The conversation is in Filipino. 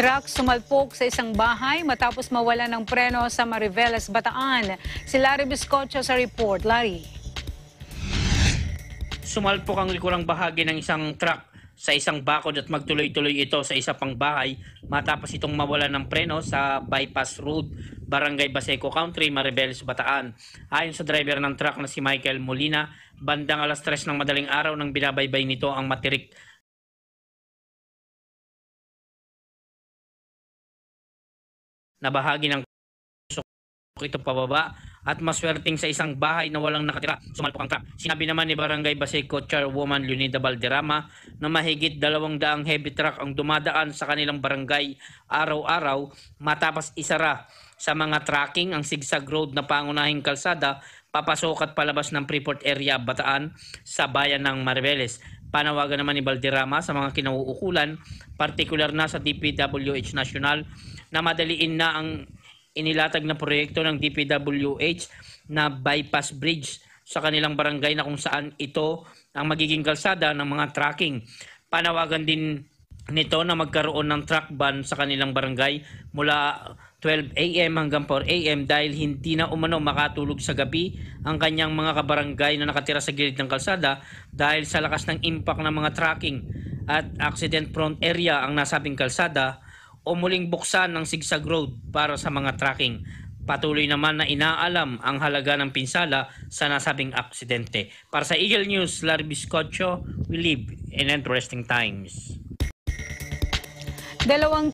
Truck sumalpok sa isang bahay matapos mawala ng preno sa Mariveles, Bataan. Si Larry Biscocho sa report. Larry. Sumalpok ang likurang bahagi ng isang truck sa isang bakod at magtuloy-tuloy ito sa isa pang bahay matapos itong mawala ng preno sa bypass road Barangay Baseco Country, Maribeles, Bataan. Ayon sa driver ng truck na si Michael Molina, bandang alas 3 ng madaling araw nang binabaybay nito ang matirik na bahagi ng tusok ito pababa at maswerteng sa isang bahay na walang nakatira, sumalpok ang trap. Sinabi naman ni Barangay Baseco Chairwoman Leonida Balderrama na mahigit dalawang daang heavy truck ang dumadaan sa kanilang barangay araw-araw matapos isara sa mga tracking ang zigzag road na pangunahing kalsada papasok at palabas ng Freeport area Bataan sa bayan ng Maribeles. Panawagan naman ni Valderrama sa mga kinauukulan, partikular na sa DPWH National na madaliin na ang inilatag na proyekto ng DPWH na bypass bridge sa kanilang barangay na kung saan ito ang magiging kalsada ng mga tracking. Panawagan din nito na magkaroon ng truck ban sa kanilang barangay mula 12 a.m. hanggang 4 a.m. dahil hindi na umano makatulog sa gabi ang kanyang mga kabarangay na nakatira sa gilid ng kalsada dahil sa lakas ng impact ng mga tracking at accident prone area ang nasabing kalsada o muling buksan ng zigzag road para sa mga tracking. Patuloy naman na inaalam ang halaga ng pinsala sa nasabing aksidente. Para sa Eagle News, Larry Biscocho, we live in interesting times. Dalawang